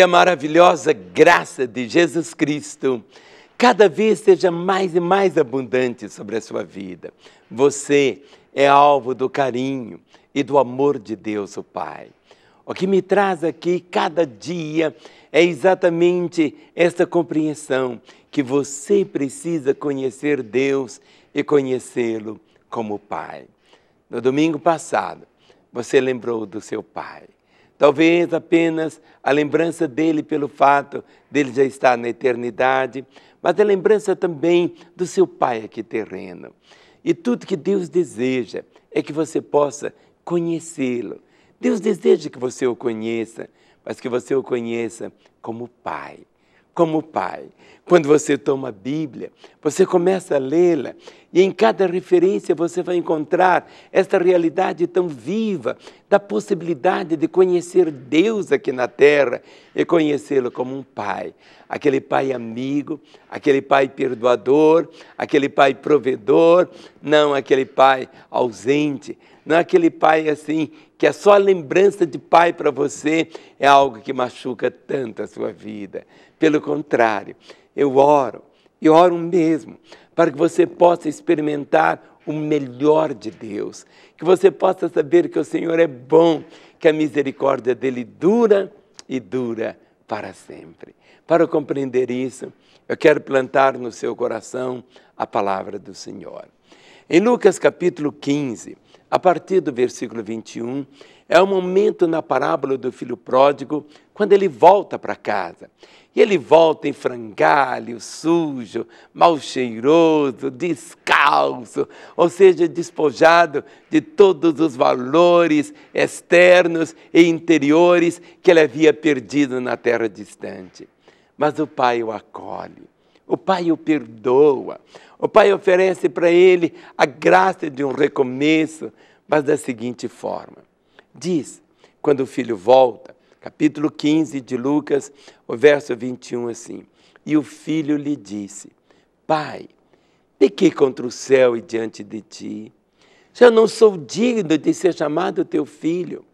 que a maravilhosa graça de Jesus Cristo cada vez seja mais e mais abundante sobre a sua vida. Você é alvo do carinho e do amor de Deus, o Pai. O que me traz aqui cada dia é exatamente essa compreensão que você precisa conhecer Deus e conhecê-lo como Pai. No domingo passado, você lembrou do seu Pai. Talvez apenas a lembrança dele pelo fato dele já estar na eternidade, mas a lembrança também do seu pai aqui terreno. E tudo que Deus deseja é que você possa conhecê-lo. Deus deseja que você o conheça, mas que você o conheça como pai como pai. Quando você toma a Bíblia, você começa a lê-la e em cada referência você vai encontrar esta realidade tão viva da possibilidade de conhecer Deus aqui na terra e conhecê-lo como um pai, aquele pai amigo, aquele pai perdoador, aquele pai provedor, não aquele pai ausente, não é aquele pai assim, que é só a lembrança de pai para você, é algo que machuca tanto a sua vida. Pelo contrário, eu oro, e oro mesmo, para que você possa experimentar o melhor de Deus, que você possa saber que o Senhor é bom, que a misericórdia dele dura e dura para sempre. Para compreender isso, eu quero plantar no seu coração a palavra do Senhor. Em Lucas capítulo 15, a partir do versículo 21, é o momento na parábola do filho pródigo, quando ele volta para casa. E ele volta em frangalho, sujo, mal cheiroso, descalço, ou seja, despojado de todos os valores externos e interiores que ele havia perdido na terra distante. Mas o pai o acolhe o Pai o perdoa. O Pai oferece para ele a graça de um recomeço, mas da seguinte forma: diz, quando o filho volta, capítulo 15 de Lucas, o verso 21 assim: E o filho lhe disse: Pai, pequei contra o céu e diante de ti. Já não sou digno de ser chamado teu filho.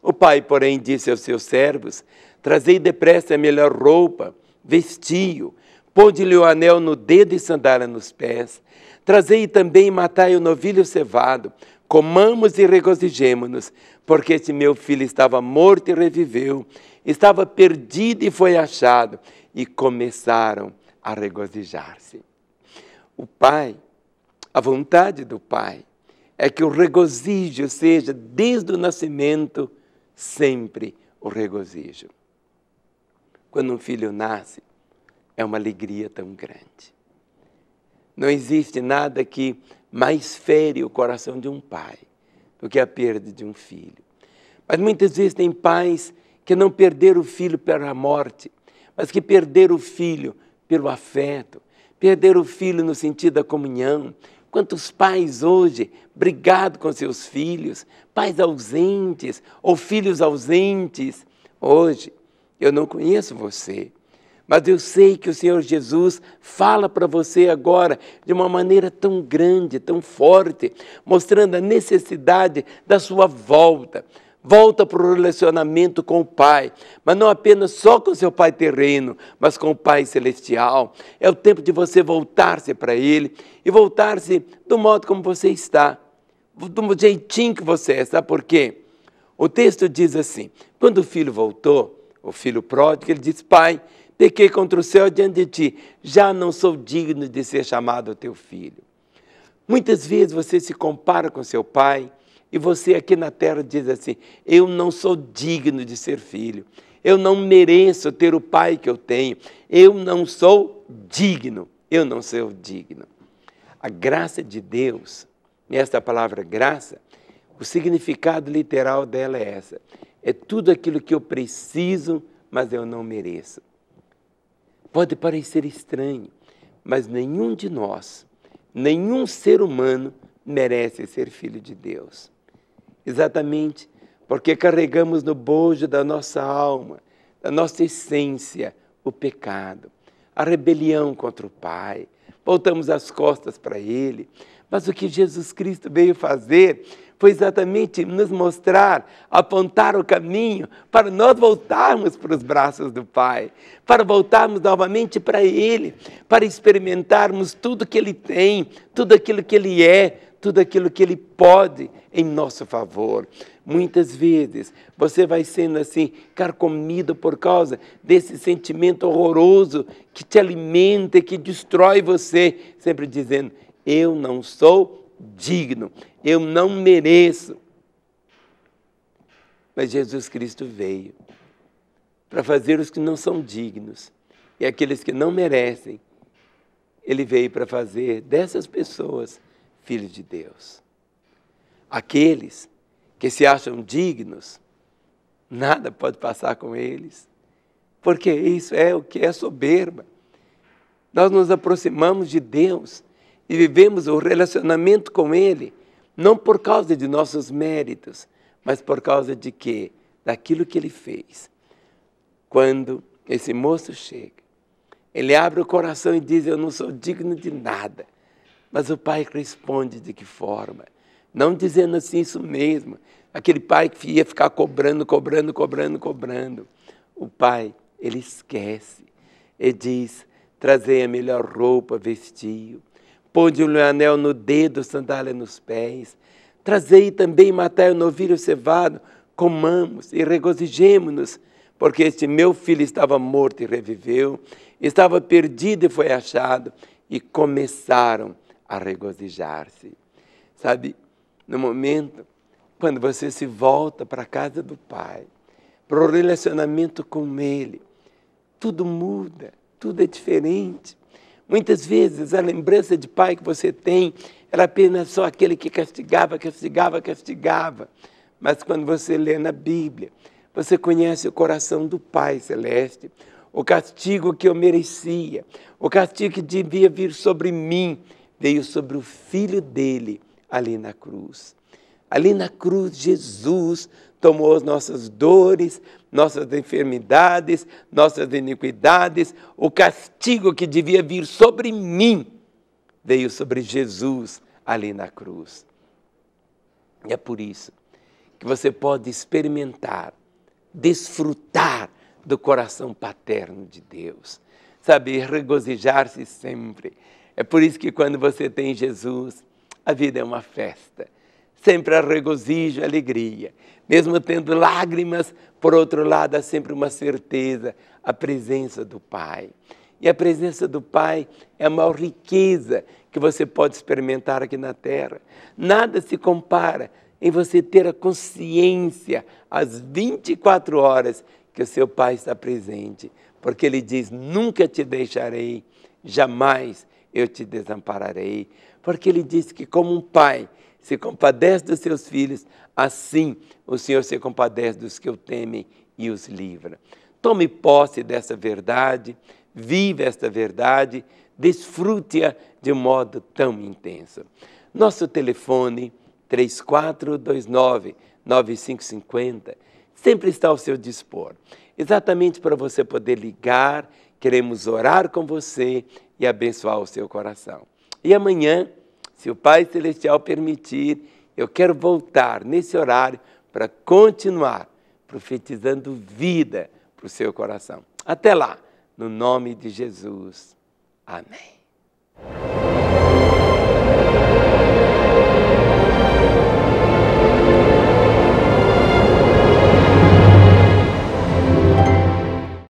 O pai, porém, disse aos seus servos: Trazei depressa a melhor roupa, vestio, o Ponde-lhe o anel no dedo e sandália nos pés. Trazei também e matai o novilho cevado. Comamos e regozijemo-nos, porque este meu filho estava morto e reviveu, estava perdido e foi achado. E começaram a regozijar-se. O Pai, a vontade do Pai, é que o regozijo seja, desde o nascimento, sempre o regozijo. Quando um filho nasce, é uma alegria tão grande. Não existe nada que mais fere o coração de um pai do que a perda de um filho. Mas muitas vezes tem pais que não perderam o filho pela morte, mas que perderam o filho pelo afeto, perderam o filho no sentido da comunhão. Quantos pais hoje brigados com seus filhos, pais ausentes ou filhos ausentes? Hoje, eu não conheço você, mas eu sei que o Senhor Jesus fala para você agora de uma maneira tão grande, tão forte, mostrando a necessidade da sua volta. Volta para o relacionamento com o Pai, mas não apenas só com seu Pai terreno, mas com o Pai celestial. É o tempo de você voltar-se para Ele e voltar-se do modo como você está, do jeitinho que você é. Sabe por quê? O texto diz assim: quando o filho voltou, o filho pródigo, ele diz: Pai, pequei contra o céu diante de ti, já não sou digno de ser chamado teu filho. Muitas vezes você se compara com seu pai e você aqui na terra diz assim: Eu não sou digno de ser filho, eu não mereço ter o pai que eu tenho, eu não sou digno, eu não sou digno. A graça de Deus, nesta palavra graça, o significado literal dela é essa: é tudo aquilo que eu preciso, mas eu não mereço. Pode parecer estranho, mas nenhum de nós, nenhum ser humano merece ser filho de Deus. Exatamente porque carregamos no bojo da nossa alma, da nossa essência, o pecado, a rebelião contra o Pai, voltamos as costas para Ele. Mas o que Jesus Cristo veio fazer foi exatamente nos mostrar, apontar o caminho para nós voltarmos para os braços do Pai, para voltarmos novamente para Ele, para experimentarmos tudo que Ele tem, tudo aquilo que Ele é, tudo aquilo que Ele pode em nosso favor. Muitas vezes você vai sendo assim, carcomido por causa desse sentimento horroroso que te alimenta, que destrói você, sempre dizendo: Eu não sou digno, eu não mereço. Mas Jesus Cristo veio para fazer os que não são dignos e aqueles que não merecem. Ele veio para fazer dessas pessoas filhos de Deus. Aqueles que se acham dignos, nada pode passar com eles, porque isso é o que é soberba. Nós nos aproximamos de Deus e vivemos o relacionamento com Ele, não por causa de nossos méritos, mas por causa de quê? Daquilo que Ele fez. Quando esse moço chega, ele abre o coração e diz: Eu não sou digno de nada. Mas o pai responde de que forma? Não dizendo assim isso mesmo. Aquele pai que ia ficar cobrando, cobrando, cobrando, cobrando. O pai, ele esquece e diz: Trazei a melhor roupa, vestiu ponde o um anel no dedo, sandália nos pés. Trazei também matai o novilho cevado, comamos e regozijemo-nos, porque este meu filho estava morto e reviveu, estava perdido e foi achado, e começaram a regozijar-se. Sabe, no momento, quando você se volta para a casa do Pai, para o relacionamento com Ele, tudo muda, tudo é diferente. Muitas vezes a lembrança de pai que você tem era apenas só aquele que castigava, castigava, castigava. Mas quando você lê na Bíblia, você conhece o coração do Pai Celeste, o castigo que eu merecia, o castigo que devia vir sobre mim, veio sobre o filho dele ali na cruz. Ali na cruz, Jesus tomou as nossas dores, nossas enfermidades, nossas iniquidades, o castigo que devia vir sobre mim veio sobre Jesus ali na cruz. E é por isso que você pode experimentar, desfrutar do coração paterno de Deus. Sabe, regozijar-se sempre. É por isso que quando você tem Jesus, a vida é uma festa sempre há regozijo e alegria. Mesmo tendo lágrimas, por outro lado, há sempre uma certeza, a presença do Pai. E a presença do Pai é a maior riqueza que você pode experimentar aqui na Terra. Nada se compara em você ter a consciência às 24 horas que o seu Pai está presente, porque Ele diz: Nunca te deixarei, jamais eu te desampararei. Porque Ele diz que, como um Pai se compadece dos seus filhos, assim o Senhor se compadece dos que o temem e os livra. Tome posse dessa verdade, vive esta verdade, desfrute-a de modo tão intenso. Nosso telefone 3429 9550 sempre está ao seu dispor, exatamente para você poder ligar, queremos orar com você e abençoar o seu coração. E amanhã se o Pai Celestial permitir, eu quero voltar nesse horário para continuar profetizando vida para o seu coração. Até lá, no nome de Jesus. Amém.